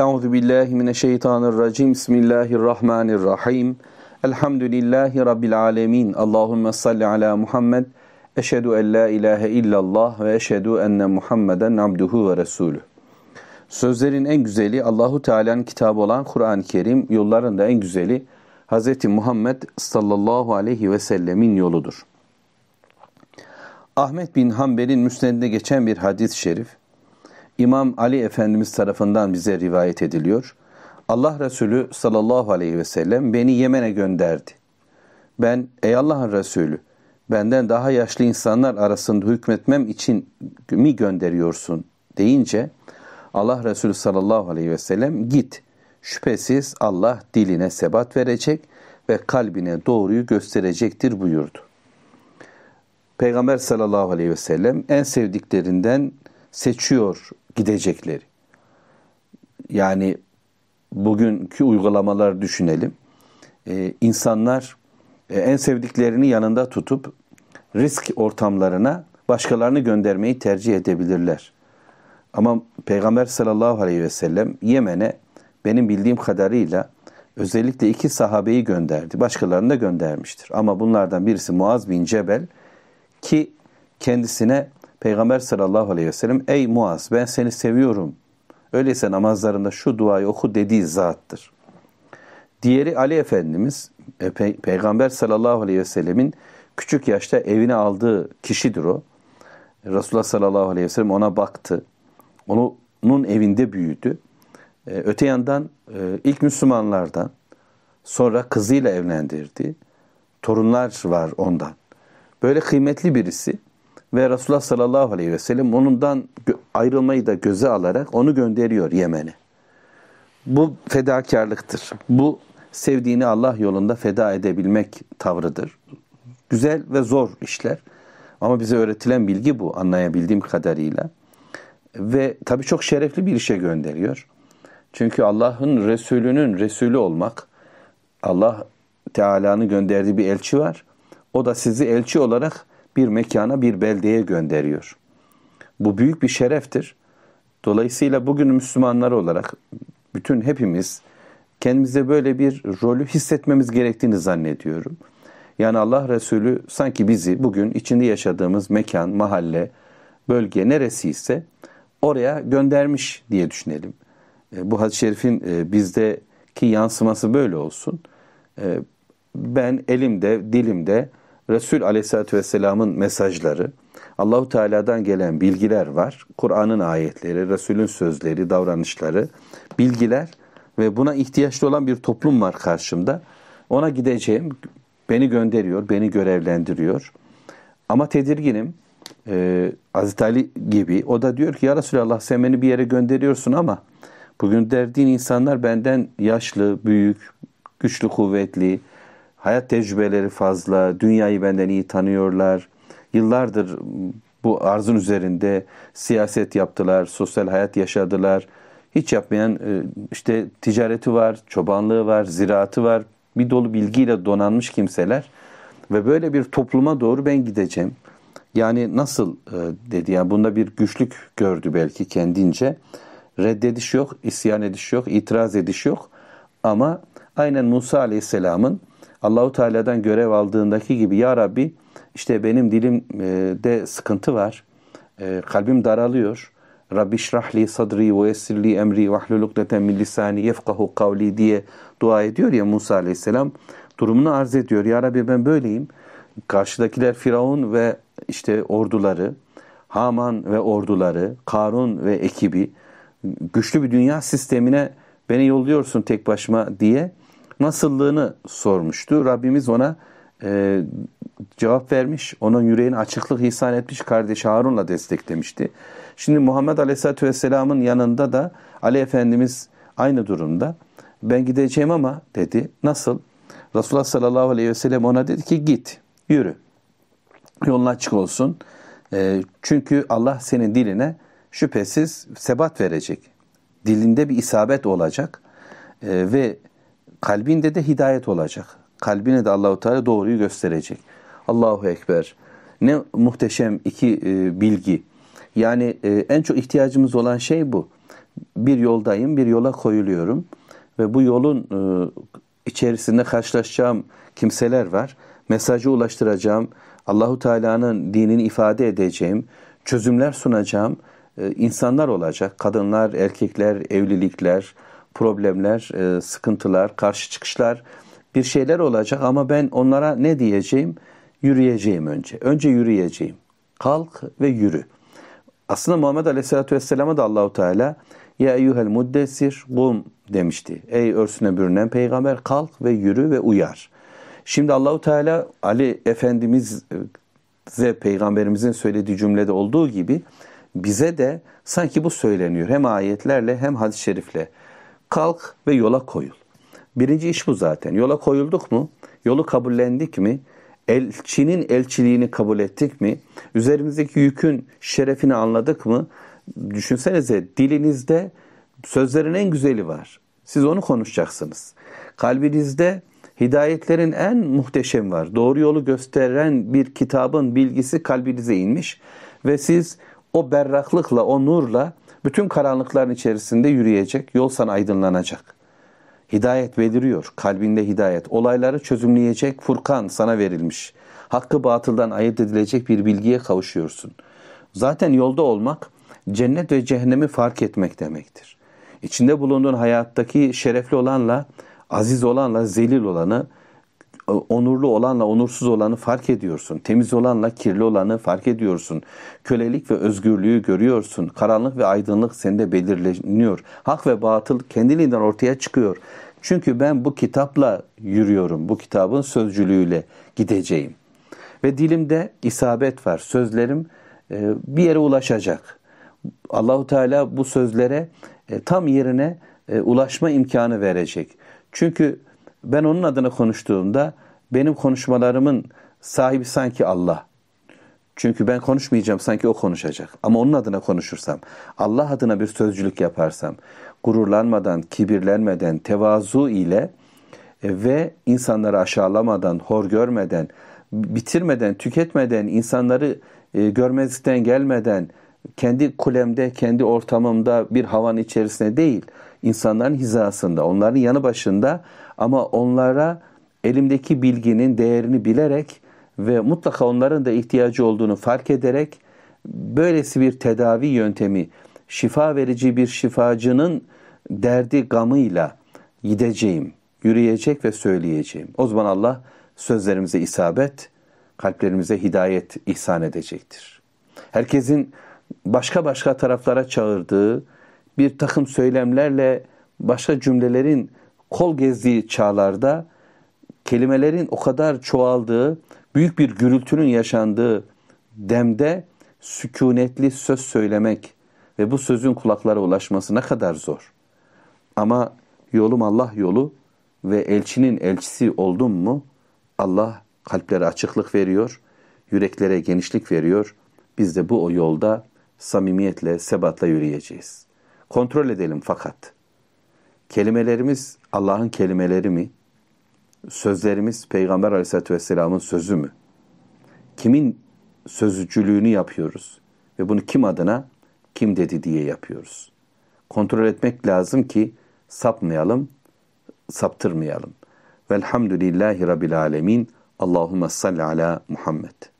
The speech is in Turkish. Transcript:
Euzu billahi mineşşeytanirracim. Bismillahirrahmanirrahim. Elhamdülillahi rabbil alamin. Allahumme salli ala Muhammed. Eşhedü en la ilahe illallah ve eşhedü enne Muhammeden abduhu ve resulü. Sözlerin en güzeli Allahu Teala'nın kitabı olan Kur'an-ı Kerim, yolların da en güzeli Hz. Muhammed sallallahu aleyhi ve sellemin yoludur. Ahmet bin Hanbel'in müsnedinde geçen bir hadis-i şerif, İmam Ali Efendimiz tarafından bize rivayet ediliyor. Allah Resulü sallallahu aleyhi ve sellem beni Yemen'e gönderdi. Ben ey Allah'ın Resulü benden daha yaşlı insanlar arasında hükmetmem için mi gönderiyorsun deyince Allah Resulü sallallahu aleyhi ve sellem git şüphesiz Allah diline sebat verecek ve kalbine doğruyu gösterecektir buyurdu. Peygamber sallallahu aleyhi ve sellem en sevdiklerinden seçiyor gidecekleri. Yani bugünkü uygulamalar düşünelim. Ee, insanlar e, en sevdiklerini yanında tutup risk ortamlarına başkalarını göndermeyi tercih edebilirler. Ama Peygamber sallallahu aleyhi ve sellem Yemen'e benim bildiğim kadarıyla özellikle iki sahabeyi gönderdi. Başkalarını da göndermiştir. Ama bunlardan birisi Muaz bin Cebel ki kendisine Peygamber sallallahu aleyhi ve sellem ey Muaz ben seni seviyorum. Öyleyse namazlarında şu duayı oku dediği zattır. Diğeri Ali Efendimiz e, Pe Peygamber sallallahu aleyhi ve sellemin küçük yaşta evine aldığı kişidir o. Resulullah sallallahu aleyhi ve sellem ona baktı. Onun evinde büyüdü. Ee, öte yandan e, ilk Müslümanlardan sonra kızıyla evlendirdi. Torunlar var ondan. Böyle kıymetli birisi ve Resulullah sallallahu aleyhi ve sellem onundan ayrılmayı da göze alarak onu gönderiyor Yemen'e. Bu fedakarlıktır. Bu sevdiğini Allah yolunda feda edebilmek tavrıdır. Güzel ve zor işler. Ama bize öğretilen bilgi bu anlayabildiğim kadarıyla. Ve tabii çok şerefli bir işe gönderiyor. Çünkü Allah'ın Resulü'nün Resulü olmak, Allah Teala'nın gönderdiği bir elçi var. O da sizi elçi olarak bir mekana, bir beldeye gönderiyor. Bu büyük bir şereftir. Dolayısıyla bugün Müslümanlar olarak bütün hepimiz kendimize böyle bir rolü hissetmemiz gerektiğini zannediyorum. Yani Allah Resulü sanki bizi bugün içinde yaşadığımız mekan, mahalle, bölge neresiyse oraya göndermiş diye düşünelim. E, bu hadis-i şerifin e, bizdeki yansıması böyle olsun. E, ben elimde, dilimde, Resul Aleyhisselatü Vesselam'ın mesajları, Allahu Teala'dan gelen bilgiler var. Kur'an'ın ayetleri, Resul'ün sözleri, davranışları, bilgiler ve buna ihtiyaçlı olan bir toplum var karşımda. Ona gideceğim. Beni gönderiyor, beni görevlendiriyor. Ama tedirginim. Ee, Hazreti Ali gibi. O da diyor ki ya Resulallah sen beni bir yere gönderiyorsun ama bugün derdiğin insanlar benden yaşlı, büyük, güçlü, kuvvetli, hayat tecrübeleri fazla, dünyayı benden iyi tanıyorlar. Yıllardır bu arzun üzerinde siyaset yaptılar, sosyal hayat yaşadılar. Hiç yapmayan e, işte ticareti var, çobanlığı var, ziraatı var. Bir dolu bilgiyle donanmış kimseler ve böyle bir topluma doğru ben gideceğim. Yani nasıl e, dedi yani bunda bir güçlük gördü belki kendince. Reddediş yok, isyan ediş yok, itiraz ediş yok. Ama aynen Musa Aleyhisselam'ın Allahu Teala'dan görev aldığındaki gibi ya Rabbi işte benim dilimde e, sıkıntı var. E, kalbim daralıyor. Rabbi şrahli sadri ve yessirli emri ve ahlulukdeten min lisani yefkahu kavli diye dua ediyor ya Musa aleyhisselam. Durumunu arz ediyor. Ya Rabbi ben böyleyim. Karşıdakiler Firavun ve işte orduları, Haman ve orduları, Karun ve ekibi güçlü bir dünya sistemine beni yolluyorsun tek başıma diye nasıllığını sormuştu. Rabbimiz ona e, cevap vermiş, onun yüreğine açıklık ihsan etmiş, kardeşi Harun'la desteklemişti. Şimdi Muhammed Aleyhisselatü Vesselam'ın yanında da Ali Efendimiz aynı durumda. Ben gideceğim ama dedi. Nasıl? Resulullah sallallahu aleyhi ve sellem ona dedi ki git, yürü. Yolun açık olsun. E, çünkü Allah senin diline şüphesiz sebat verecek. Dilinde bir isabet olacak. E, ve kalbinde de hidayet olacak. Kalbine de Allahu Teala doğruyu gösterecek. Allahu Ekber. Ne muhteşem iki e, bilgi. Yani e, en çok ihtiyacımız olan şey bu. Bir yoldayım, bir yola koyuluyorum ve bu yolun e, içerisinde karşılaşacağım kimseler var. Mesajı ulaştıracağım, Allahu Teala'nın dinini ifade edeceğim, çözümler sunacağım e, insanlar olacak. Kadınlar, erkekler, evlilikler, problemler, e, sıkıntılar, karşı çıkışlar bir şeyler olacak ama ben onlara ne diyeceğim? Yürüyeceğim önce. Önce yürüyeceğim. Kalk ve yürü. Aslında Muhammed Aleyhisselatü Vesselam'a da Allahu Teala ya eyyuhel muddessir gum demişti. Ey örsüne bürünen peygamber kalk ve yürü ve uyar. Şimdi Allahu Teala Ali Efendimiz'e peygamberimizin söylediği cümlede olduğu gibi bize de sanki bu söyleniyor. Hem ayetlerle hem hadis-i şerifle. Kalk ve yola koyul. Birinci iş bu zaten. Yola koyulduk mu? Yolu kabullendik mi? Elçinin elçiliğini kabul ettik mi? Üzerimizdeki yükün şerefini anladık mı? Düşünsenize dilinizde sözlerin en güzeli var. Siz onu konuşacaksınız. Kalbinizde hidayetlerin en muhteşem var. Doğru yolu gösteren bir kitabın bilgisi kalbinize inmiş ve siz o berraklıkla, o nurla bütün karanlıkların içerisinde yürüyecek, yol sana aydınlanacak. Hidayet beliriyor, kalbinde hidayet. Olayları çözümleyecek Furkan sana verilmiş. Hakkı batıldan ayırt edilecek bir bilgiye kavuşuyorsun. Zaten yolda olmak cennet ve cehennemi fark etmek demektir. İçinde bulunduğun hayattaki şerefli olanla, aziz olanla, zelil olanı e, onurlu olanla onursuz olanı fark ediyorsun. Temiz olanla kirli olanı fark ediyorsun. Kölelik ve özgürlüğü görüyorsun. Karanlık ve aydınlık sende belirleniyor. Hak ve batıl kendiliğinden ortaya çıkıyor. Çünkü ben bu kitapla yürüyorum. Bu kitabın sözcülüğüyle gideceğim. Ve dilimde isabet var. Sözlerim e, bir yere ulaşacak. Allahu Teala bu sözlere e, tam yerine ulaşma imkanı verecek. Çünkü ben onun adına konuştuğumda benim konuşmalarımın sahibi sanki Allah. Çünkü ben konuşmayacağım sanki o konuşacak. Ama onun adına konuşursam, Allah adına bir sözcülük yaparsam, gururlanmadan, kibirlenmeden, tevazu ile e, ve insanları aşağılamadan, hor görmeden, bitirmeden, tüketmeden, insanları e, görmezlikten gelmeden, kendi kulemde, kendi ortamımda bir havan içerisinde değil, insanların hizasında, onların yanı başında ama onlara elimdeki bilginin değerini bilerek ve mutlaka onların da ihtiyacı olduğunu fark ederek böylesi bir tedavi yöntemi, şifa verici bir şifacının derdi gamıyla gideceğim, yürüyecek ve söyleyeceğim. O zaman Allah sözlerimize isabet, kalplerimize hidayet ihsan edecektir. Herkesin başka başka taraflara çağırdığı, bir takım söylemlerle başka cümlelerin kol gezdiği çağlarda kelimelerin o kadar çoğaldığı, büyük bir gürültünün yaşandığı demde sükunetli söz söylemek ve bu sözün kulaklara ulaşması ne kadar zor. Ama yolum Allah yolu ve elçinin elçisi oldum mu Allah kalplere açıklık veriyor, yüreklere genişlik veriyor. Biz de bu o yolda samimiyetle, sebatla yürüyeceğiz.'' Kontrol edelim fakat. Kelimelerimiz Allah'ın kelimeleri mi? Sözlerimiz Peygamber Aleyhisselatü Vesselam'ın sözü mü? Kimin sözcülüğünü yapıyoruz? Ve bunu kim adına, kim dedi diye yapıyoruz. Kontrol etmek lazım ki sapmayalım, saptırmayalım. Velhamdülillahi Rabbil Alemin. Allahümme salli ala Muhammed.